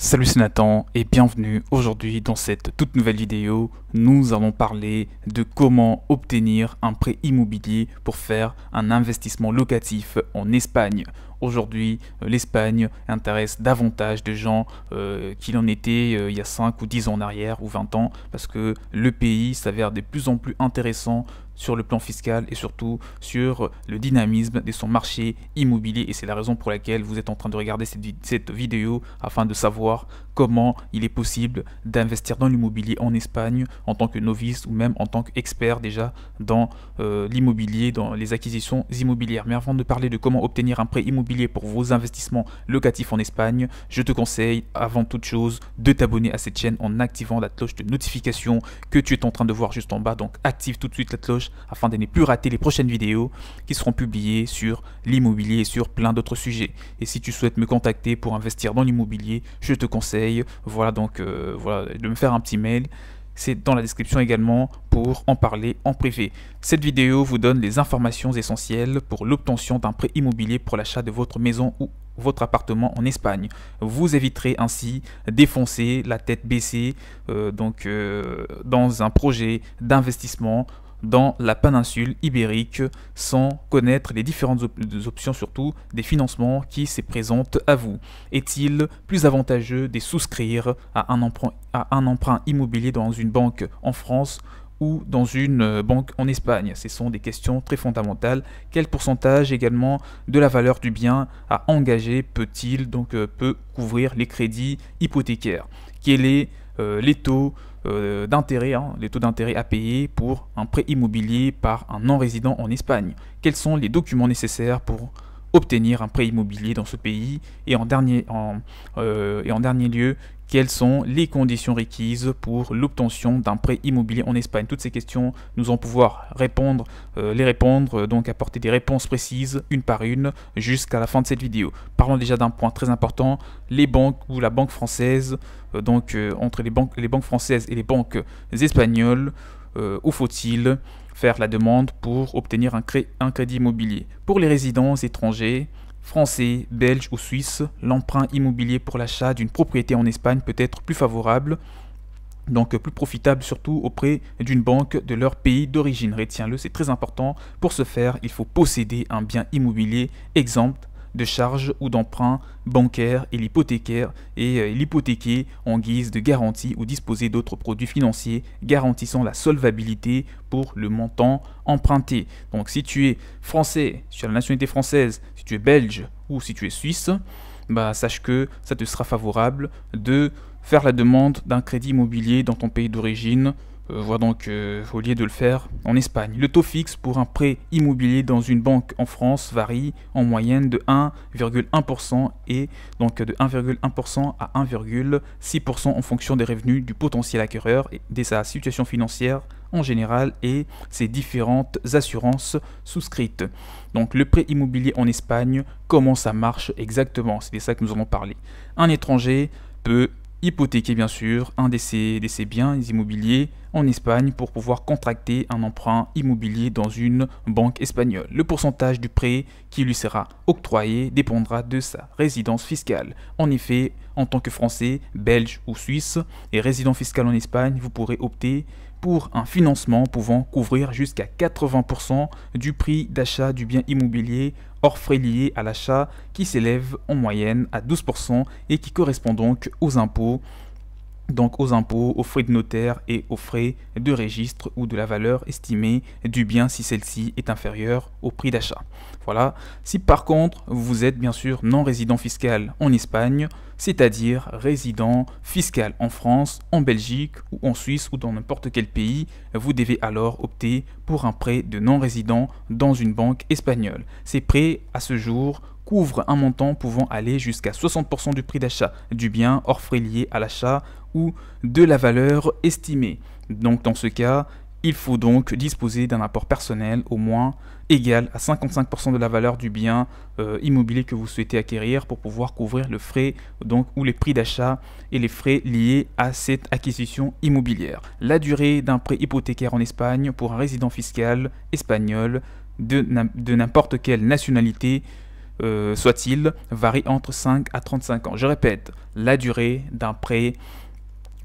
Salut c'est Nathan et bienvenue aujourd'hui dans cette toute nouvelle vidéo nous allons parler de comment obtenir un prêt immobilier pour faire un investissement locatif en Espagne. Aujourd'hui, euh, l'Espagne intéresse davantage de gens euh, qu'il en était euh, il y a 5 ou 10 ans en arrière ou 20 ans parce que le pays s'avère de plus en plus intéressant sur le plan fiscal et surtout sur le dynamisme de son marché immobilier. Et c'est la raison pour laquelle vous êtes en train de regarder cette, vidéo afin de savoir comment il est possible d'investir dans l'immobilier en Espagne en tant que novice ou même en tant qu'expert déjà dans euh, l'immobilier, dans les acquisitions immobilières. Mais avant de parler de comment obtenir un prêt immobilier pour vos investissements locatifs en Espagne, je te conseille avant toute chose de t'abonner à cette chaîne en activant la cloche de notification que tu es en train de voir juste en bas. Donc active tout de suite la cloche afin de ne plus rater les prochaines vidéos qui seront publiées sur l'immobilier et sur plein d'autres sujets. Et si tu souhaites me contacter pour investir dans l'immobilier, je te conseille voilà donc euh, voilà, de me faire un petit mail c'est dans la description également pour en parler en privé. Cette vidéo vous donne les informations essentielles pour l'obtention d'un prêt immobilier pour l'achat de votre maison ou votre appartement en Espagne. Vous éviterez ainsi d'effoncer la tête baissée euh, donc, euh, dans un projet d'investissement dans la péninsule ibérique sans connaître les différentes options surtout des financements qui se présentent à vous Est-il plus avantageux de souscrire à un, emprunt, à un emprunt immobilier dans une banque en France ou dans une euh, banque en Espagne Ce sont des questions très fondamentales. Quel pourcentage également de la valeur du bien à engager peut-il donc euh, peut couvrir les crédits hypothécaires Quel est euh, les taux euh, d'intérêt, hein, les taux d'intérêt à payer pour un prêt immobilier par un non-résident en Espagne. Quels sont les documents nécessaires pour obtenir un prêt immobilier dans ce pays et en dernier, euh, et en dernier lieu, quelles sont les conditions requises pour l'obtention d'un prêt immobilier en Espagne. Toutes ces questions, nous allons pouvoir répondre, euh, les répondre, euh, donc apporter des réponses précises une par une jusqu'à la fin de cette vidéo. Parlons déjà d'un point très important, les banques ou la banque française, euh, donc entre les banques, les banques françaises et les banques espagnoles, où faut-il faire la demande pour obtenir un, crédit immobilier Pour les résidents étrangers, français, belge ou Suisses, l'emprunt immobilier pour l'achat d'une propriété en Espagne peut être plus favorable, donc plus profitable surtout auprès d'une banque de leur pays d'origine. Retiens-le, c'est très important. Pour ce faire, il faut posséder un bien immobilier exempt de charges ou d'emprunts bancaires et l'hypothécaire et euh, l'hypothéquer en guise de garantie ou disposer d'autres produits financiers garantissant la solvabilité pour le montant emprunté. Donc si tu es français, si tu la nationalité française, si tu es belge ou si tu es suisse, bah, sache que ça te sera favorable de faire la demande d'un crédit immobilier dans ton pays d'origine euh, Vois donc euh, au lieu de le faire en Espagne. Le taux fixe pour un prêt immobilier dans une banque en France varie en moyenne de 1,1% et donc de 1,1% à 1,6% en fonction des revenus du potentiel acquéreur et de sa situation financière en général et ses différentes assurances souscrites. Donc le prêt immobilier en Espagne, comment ça marche exactement C'est de ça que nous allons parler. Un étranger peut hypothéquer bien sûr un de ses, biens immobiliers en Espagne pour pouvoir contracter un emprunt immobilier dans une banque espagnole. Le pourcentage du prêt qui lui sera octroyé dépendra de sa résidence fiscale. En effet, en tant que Français, Belge ou Suisse et résident fiscal en Espagne, vous pourrez opter pour un financement pouvant couvrir jusqu'à 80% du prix d'achat du bien immobilier hors frais liés à l'achat qui s'élève en moyenne à 12% et qui correspond donc aux impôts donc aux impôts, aux frais de notaire et aux frais de registre ou de la valeur estimée du bien si celle-ci est inférieure au prix d'achat. Voilà, si par contre vous êtes bien sûr non résident fiscal en Espagne, c'est-à-dire résident fiscal en France, en Belgique ou en Suisse ou dans n'importe quel pays, vous devez alors opter pour un prêt de non-résident dans une banque espagnole. Ces prêts à ce jour couvre un montant pouvant aller jusqu'à 60% du prix d'achat du bien hors frais liés à l'achat ou de la valeur estimée. Donc dans ce cas, il faut donc disposer d'un apport personnel au moins égal à 55% de la valeur du bien euh, immobilier que vous souhaitez acquérir pour pouvoir couvrir le frais donc ou les prix d'achat et les frais liés à cette acquisition immobilière. La durée d'un prêt hypothécaire en Espagne pour un résident fiscal espagnol de, de n'importe quelle nationalité euh, soit-il, varie entre 5 à 35 ans. Je répète, la durée d'un prêt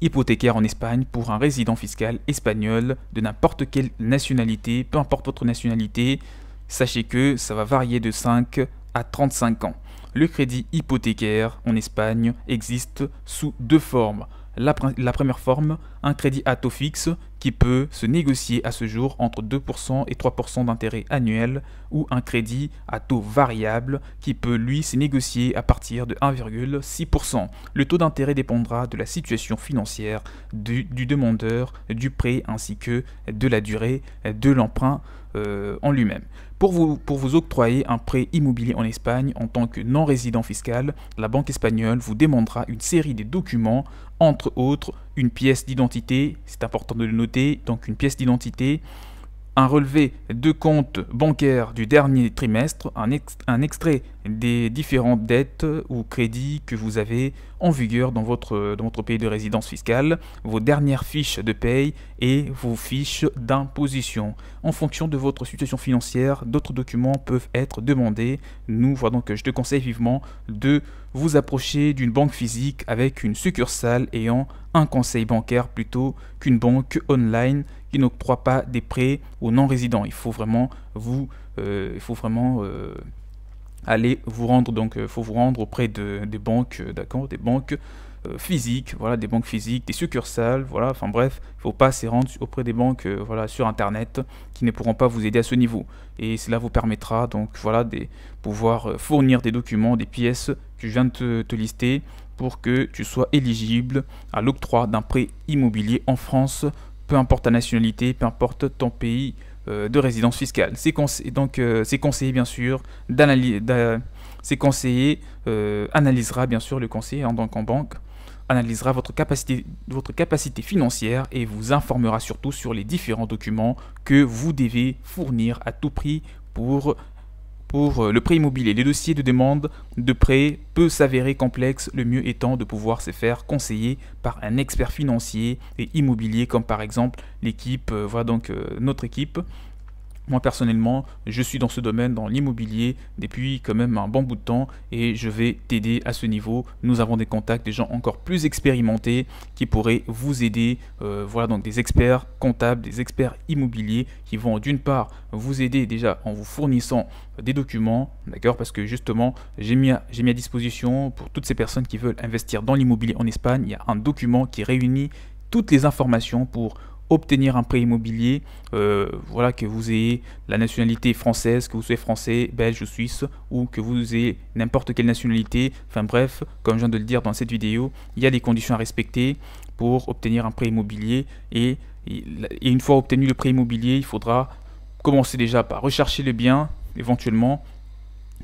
hypothécaire en Espagne pour un résident fiscal espagnol de n'importe quelle nationalité, peu importe votre nationalité, sachez que ça va varier de 5 à 35 ans. Le crédit hypothécaire en Espagne existe sous deux formes la, première forme, un crédit à taux fixe qui peut se négocier à ce jour entre 2% et 3% d'intérêt annuel, ou un crédit à taux variable qui peut lui se négocier à partir de 1,6%. Le taux d'intérêt dépendra de la situation financière du, demandeur, du prêt ainsi que de la durée de l'emprunt euh, en lui-même. Pour vous, octroyer un prêt immobilier en Espagne en tant que non-résident fiscal, la banque espagnole vous demandera une série de documents, entre autres une pièce d'identité, c'est important de le noter, donc une pièce d'identité, un relevé de compte bancaire du dernier trimestre, un, un, extrait des différentes dettes ou crédits que vous avez en vigueur dans votre, dans votre pays de résidence fiscale, vos dernières fiches de paye et vos fiches d'imposition. En fonction de votre situation financière, d'autres documents peuvent être demandés. Nous, voilà donc je te conseille vivement de vous approcher d'une banque physique avec une succursale ayant un conseil bancaire plutôt qu'une banque online n'octroie pas des prêts aux non-résidents. Il faut vraiment vous, euh, il faut vraiment euh, aller vous rendre, donc euh, faut vous rendre auprès de, des banques, d'accord, des banques physiques, voilà, des banques physiques, des succursales, voilà, enfin bref, il faut pas se rendre auprès des banques voilà, sur Internet qui ne pourront pas vous aider à ce niveau. Et cela vous permettra donc voilà, de pouvoir fournir des documents, des pièces que je viens de te lister pour que tu sois éligible à l'octroi d'un prêt immobilier en France peu importe ta nationalité, peu importe ton pays euh, de résidence fiscale. C'est donc analyseront euh, bien sûr c'est euh, analysera bien sûr le conseiller en banque analysera votre capacité, votre capacité financière et vous informera surtout sur les différents documents que vous devez fournir à tout prix pour pour euh, le prêt immobilier, les dossiers de demande de prêt peut s'avérer complexe, le mieux étant de pouvoir se faire conseiller par un expert financier et immobilier, comme par exemple l'équipe, euh, voilà donc euh, notre équipe moi personnellement, je suis dans ce domaine, dans l'immobilier, depuis quand même un bon bout de temps et je vais t'aider à ce niveau. Nous avons des contacts, des gens encore plus expérimentés qui pourraient vous aider. Euh, voilà donc des experts comptables, des experts immobiliers qui vont d'une part vous aider déjà en vous fournissant des documents, d'accord Parce que justement, j'ai mis à disposition pour toutes ces personnes qui veulent investir dans l'immobilier en Espagne, il y a un document qui réunit toutes les informations pour obtenir un prêt immobilier, euh, voilà que vous ayez la nationalité française, que vous soyez français, belge ou suisse, ou que vous ayez n'importe quelle nationalité. Enfin bref, comme je viens de le dire dans cette vidéo, il y a des conditions à respecter pour obtenir un prêt immobilier. Et, et une fois obtenu le prêt immobilier, il faudra commencer déjà par rechercher le bien, éventuellement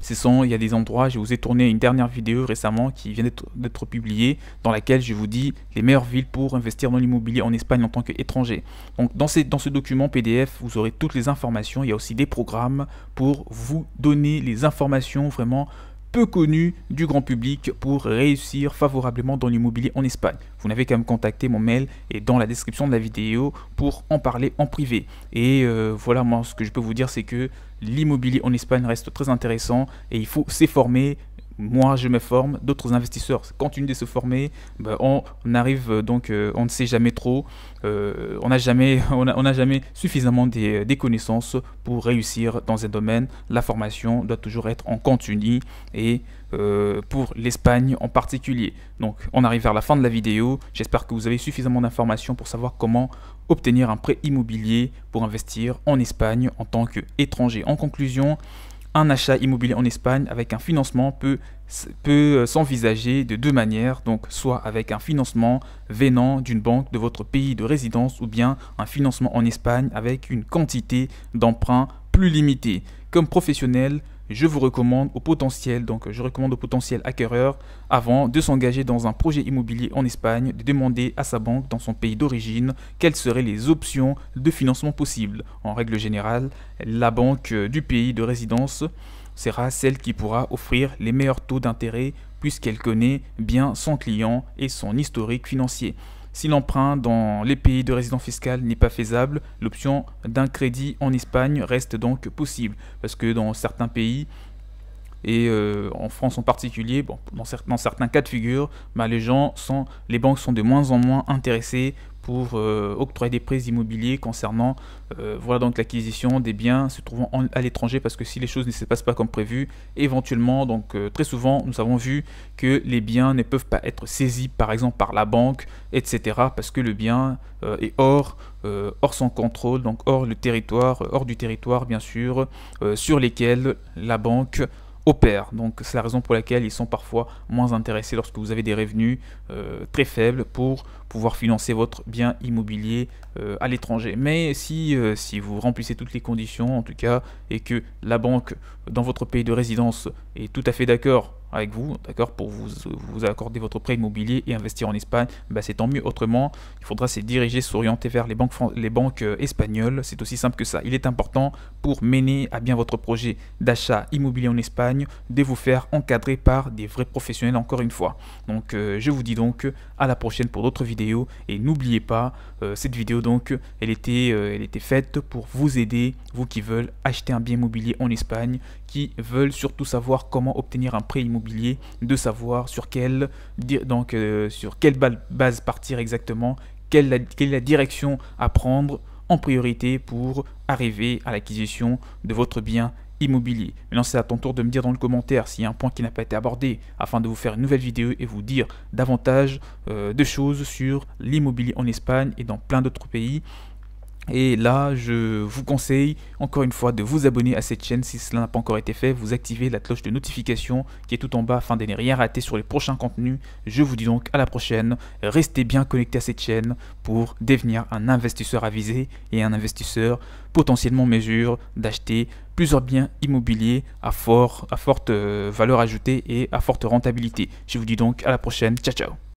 ce sont, il y a des endroits, je vous ai tourné une dernière vidéo récemment qui vient d'être publiée, dans laquelle je vous dis les meilleures villes pour investir dans l'immobilier en Espagne en tant qu'étranger. Donc dans, ces, dans ce document PDF, vous aurez toutes les informations. Il y a aussi des programmes pour vous donner les informations vraiment peu connu du grand public pour réussir favorablement dans l'immobilier en Espagne. Vous n'avez qu'à me contacter, mon mail est dans la description de la vidéo pour en parler en privé. Et euh, voilà, moi ce que je peux vous dire, c'est que l'immobilier en Espagne reste très intéressant et il faut s'efformer, moi je me forme, d'autres investisseurs continuent de se former, ben, on, arrive euh, donc, euh, on ne sait jamais trop, euh, on n'a jamais, on, jamais suffisamment des, connaissances pour réussir dans un domaine. La formation doit toujours être en continu et pour l'Espagne en particulier. Donc on arrive vers la fin de la vidéo, j'espère que vous avez suffisamment d'informations pour savoir comment obtenir un prêt immobilier pour investir en Espagne en tant qu'étranger. En conclusion, un achat immobilier en Espagne avec un financement peut, peut s'envisager de deux manières, donc soit avec un financement venant d'une banque de votre pays de résidence ou bien un financement en Espagne avec une quantité d'emprunt plus limitée. Comme professionnel, je vous recommande au potentiel, donc je recommande au potentiel acquéreur, avant de s'engager dans un projet immobilier en Espagne, de demander à sa banque dans son pays d'origine quelles seraient les options de financement possibles. En règle générale, la banque euh, du pays de résidence sera celle qui pourra offrir les meilleurs taux d'intérêt puisqu'elle connaît bien son client et son historique financier. Si l'emprunt dans les pays de résidence fiscale n'est pas faisable, l'option d'un crédit en Espagne reste donc possible. Parce que dans certains pays, et euh, en France en particulier, bon, dans, certains, cas de figure, bah, les, gens sont, les banques sont de moins en moins intéressées pour euh, octroyer des prêts immobiliers concernant euh, voilà donc l'acquisition des biens se trouvant à l'étranger parce que si les choses ne se passent pas comme prévu, éventuellement donc euh, très souvent nous avons vu que les biens ne peuvent pas être saisis par exemple par la banque etc parce que le bien est hors hors son contrôle donc hors le territoire hors du territoire bien sûr sur lesquels la banque Opère Donc c'est la raison pour laquelle ils sont parfois moins intéressés lorsque vous avez des revenus euh, très faibles pour pouvoir financer votre bien immobilier euh, à l'étranger. Mais si, euh, si vous remplissez toutes les conditions en tout cas et que la banque dans votre pays de résidence est tout à fait d'accord avec vous, d'accord, pour vous, vous accorder votre prêt immobilier et investir en Espagne, ben, c'est tant mieux. Autrement, il faudra se diriger, s'orienter vers les banques, les banques euh, espagnoles. C'est aussi simple que ça. Il est important pour mener à bien votre projet d'achat immobilier en Espagne de vous faire encadrer par des vrais professionnels, encore une fois. Donc, euh, je vous dis donc à la prochaine pour d'autres vidéos et n'oubliez pas euh, cette vidéo donc, elle était, elle était faite pour vous aider, vous qui veulent acheter un bien immobilier en Espagne, qui veulent surtout savoir comment obtenir un prêt immobilier de savoir sur quelle, donc, euh, sur quelle base partir exactement, quelle, la, quelle est la direction à prendre en priorité pour arriver à l'acquisition de votre bien immobilier. Maintenant, c'est à ton tour de me dire dans le commentaire s'il y a un point qui n'a pas été abordé afin de vous faire une nouvelle vidéo et vous dire davantage euh, de choses sur l'immobilier en Espagne et dans plein d'autres pays. Et là, je vous conseille encore une fois de vous abonner à cette chaîne si cela n'a pas encore été fait. Vous activez la cloche de notification qui est tout en bas afin de ne rien rater sur les prochains contenus. Je vous dis donc à la prochaine. Restez bien connecté à cette chaîne pour devenir un investisseur avisé et un investisseur potentiellement mesure d'acheter plusieurs biens immobiliers à, à forte euh, valeur ajoutée et à forte rentabilité. Je vous dis donc à la prochaine. Ciao ciao